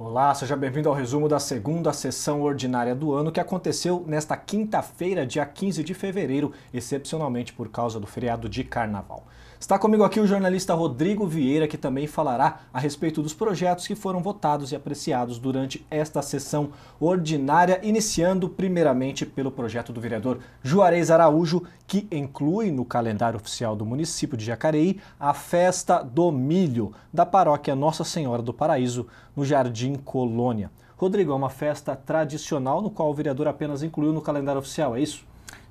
Olá, seja bem-vindo ao resumo da segunda sessão ordinária do ano que aconteceu nesta quinta-feira, dia 15 de fevereiro, excepcionalmente por causa do feriado de carnaval. Está comigo aqui o jornalista Rodrigo Vieira, que também falará a respeito dos projetos que foram votados e apreciados durante esta sessão ordinária, iniciando primeiramente pelo projeto do vereador Juarez Araújo, que inclui no calendário oficial do município de Jacareí a festa do milho da paróquia Nossa Senhora do Paraíso, no Jardim Jardim Colônia. Rodrigo, é uma festa tradicional no qual o vereador apenas incluiu no calendário oficial, é isso?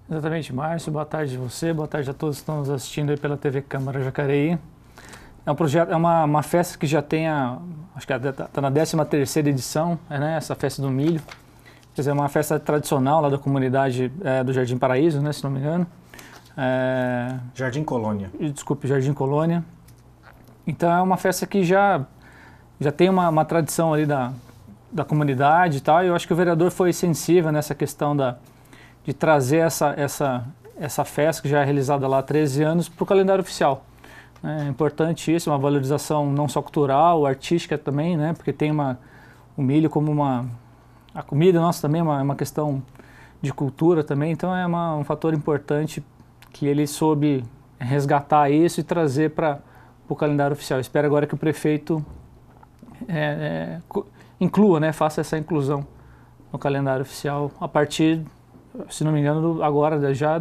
Exatamente, Márcio. Boa tarde a você, boa tarde a todos que estão nos assistindo aí pela TV Câmara Jacareí. É um projeto, é uma, uma festa que já tem a, acho que está na 13 terceira edição, é, né? Essa festa do milho. Quer dizer, é uma festa tradicional lá da comunidade é, do Jardim Paraíso, né? Se não me engano. É... Jardim Colônia. Desculpe, Jardim Colônia. Então é uma festa que já já tem uma, uma tradição ali da, da comunidade e tal, e eu acho que o vereador foi sensível nessa questão da, de trazer essa, essa, essa festa que já é realizada lá há 13 anos para o calendário oficial. É importante isso, uma valorização não só cultural, artística também, né? Porque tem uma, o milho como uma... A comida nossa também é uma, é uma questão de cultura também, então é uma, um fator importante que ele soube resgatar isso e trazer para o calendário oficial. espero agora que o prefeito é, é inclua, né, faça essa inclusão no calendário oficial a partir, se não me engano, do, agora já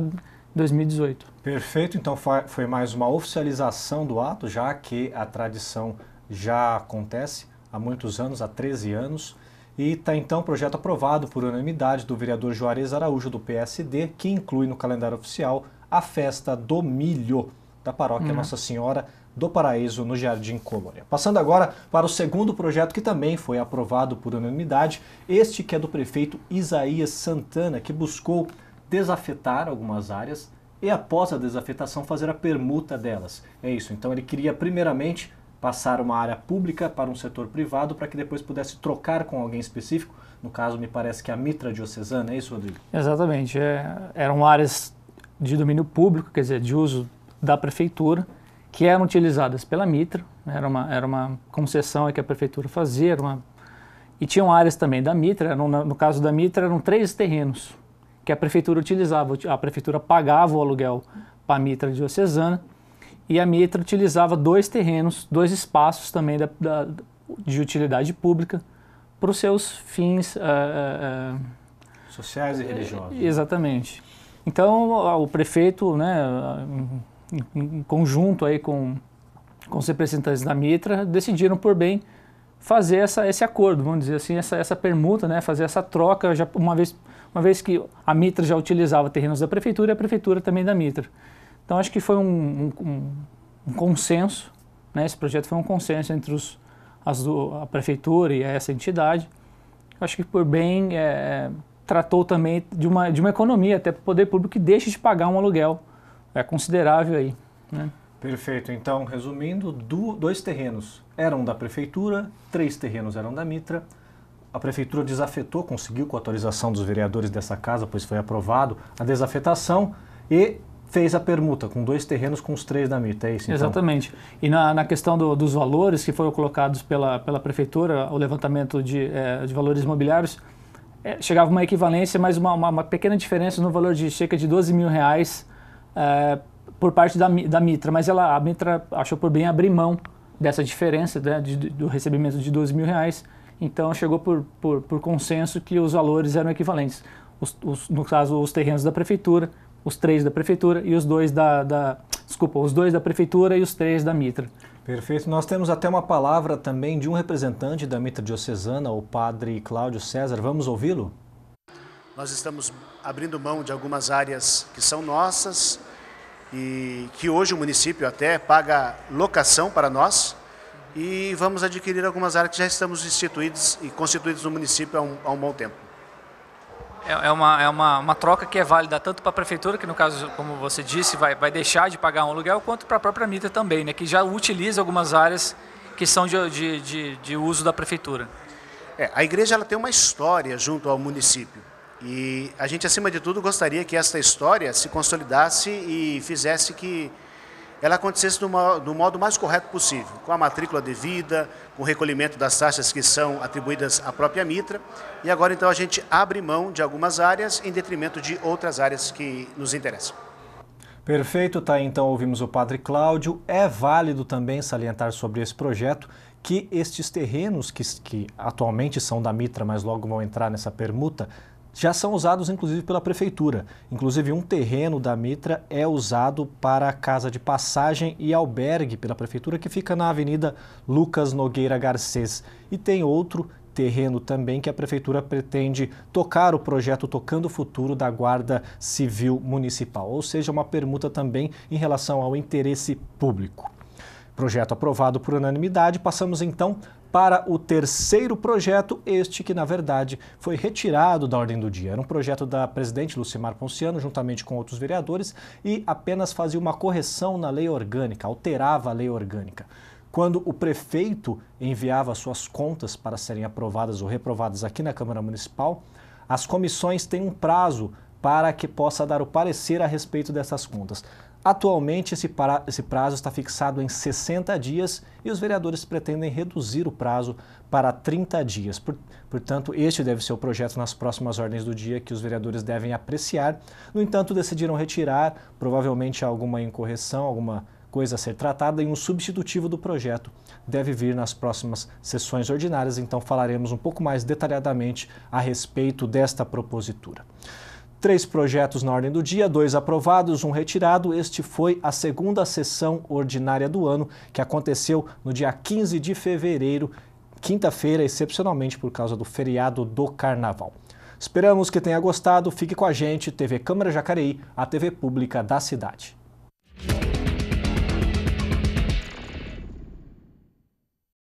2018. Perfeito, então foi mais uma oficialização do ato, já que a tradição já acontece há muitos anos, há 13 anos, e está então o projeto aprovado por unanimidade do vereador Juarez Araújo do PSD, que inclui no calendário oficial a festa do milho da paróquia uhum. Nossa Senhora do Paraíso, no Jardim Colônia. Passando agora para o segundo projeto que também foi aprovado por unanimidade, este que é do prefeito Isaías Santana, que buscou desafetar algumas áreas e após a desafetação fazer a permuta delas. É isso, então ele queria primeiramente passar uma área pública para um setor privado para que depois pudesse trocar com alguém específico. No caso, me parece que é a mitra diocesana, é isso, Rodrigo? Exatamente. É, eram áreas de domínio público, quer dizer, de uso da prefeitura, que eram utilizadas pela Mitra, né, era uma, era uma concessão que a prefeitura fazia, era uma, e tinham áreas também da Mitra, no caso da Mitra eram três terrenos que a prefeitura utilizava, a prefeitura pagava o aluguel para a Mitra diocesana, e a Mitra utilizava dois terrenos, dois espaços também da, da, de utilidade pública para os seus fins... Uh, uh, Sociais e religiosos. Né? Exatamente. Então, o prefeito, né, em, conjunto aí com, com os representantes da Mitra, decidiram por bem fazer essa, esse acordo, vamos dizer assim, essa, essa permuta, né, fazer essa troca, já, uma, vez, uma vez que a Mitra já utilizava terrenos da prefeitura e a prefeitura também da Mitra. Então acho que foi um, um, um consenso, né, esse projeto foi um consenso entre os, as do, a prefeitura e essa entidade. Acho que por bem é, tratou também de uma, de uma economia até para o poder público que deixe de pagar um aluguel é considerável aí. Né? Perfeito. Então, resumindo, do, dois terrenos eram da prefeitura, três terrenos eram da Mitra. A prefeitura desafetou, conseguiu com a autorização dos vereadores dessa casa, pois foi aprovado a desafetação e fez a permuta com dois terrenos com os três da Mitra, é isso? Então? Exatamente. E na, na questão do, dos valores que foram colocados pela, pela prefeitura, o levantamento de, é, de valores imobiliários, é, chegava uma equivalência, mas uma, uma, uma pequena diferença no valor de cerca de 12 mil reais é, por parte da, da Mitra, mas ela, a Mitra achou por bem abrir mão dessa diferença né, de, do recebimento de 12 mil reais, então chegou por, por, por consenso que os valores eram equivalentes. Os, os, no caso, os terrenos da prefeitura, os três da prefeitura e os dois da, da, desculpa, os dois da prefeitura e os três da Mitra. Perfeito. Nós temos até uma palavra também de um representante da Mitra Diocesana, o padre Cláudio César. Vamos ouvi-lo? Nós estamos abrindo mão de algumas áreas que são nossas e que hoje o município até paga locação para nós e vamos adquirir algumas áreas que já estamos instituídas e constituídas no município há um, há um bom tempo. É, é, uma, é uma, uma troca que é válida tanto para a prefeitura, que no caso, como você disse, vai, vai deixar de pagar um aluguel, quanto para a própria mita também, né, que já utiliza algumas áreas que são de, de, de, de uso da prefeitura. É, a igreja ela tem uma história junto ao município. E a gente, acima de tudo, gostaria que esta história se consolidasse e fizesse que ela acontecesse do, modo mais correto possível, com a matrícula devida, com o recolhimento das taxas que são atribuídas à própria Mitra. E agora, então, a gente abre mão de algumas áreas em detrimento de outras áreas que nos interessam. Perfeito, tá? Então ouvimos o padre Cláudio. É válido também salientar sobre esse projeto que estes terrenos, que, que atualmente são da Mitra, mas logo vão entrar nessa permuta, já são usados inclusive pela prefeitura. Inclusive um terreno da Mitra é usado para casa de passagem e albergue pela prefeitura que fica na Avenida Lucas Nogueira Garcês e tem outro terreno também que a prefeitura pretende tocar o projeto Tocando o Futuro da Guarda Civil Municipal, ou seja, uma permuta também em relação ao interesse público. Projeto aprovado por unanimidade, passamos então para o terceiro projeto, este que, na verdade, foi retirado da ordem do dia. Era um projeto da presidente Lucimar Ponciano, juntamente com outros vereadores, e apenas fazia uma correção na lei orgânica, alterava a lei orgânica. Quando o prefeito enviava suas contas para serem aprovadas ou reprovadas aqui na Câmara Municipal, as comissões têm um prazo para que possa dar o parecer a respeito dessas contas. Atualmente, esse, para, esse prazo está fixado em 60 dias e os vereadores pretendem reduzir o prazo para 30 dias. Por, portanto, este deve ser o projeto nas próximas ordens do dia que os vereadores devem apreciar. No entanto, decidiram retirar, provavelmente alguma incorreção, alguma coisa a ser tratada, e um substitutivo do projeto deve vir nas próximas sessões ordinárias. Então, falaremos um pouco mais detalhadamente a respeito desta propositura. Três projetos na ordem do dia, dois aprovados, um retirado. Este foi a segunda sessão ordinária do ano, que aconteceu no dia 15 de fevereiro, quinta-feira, excepcionalmente por causa do feriado do Carnaval. Esperamos que tenha gostado. Fique com a gente, TV Câmara Jacareí, a TV pública da cidade.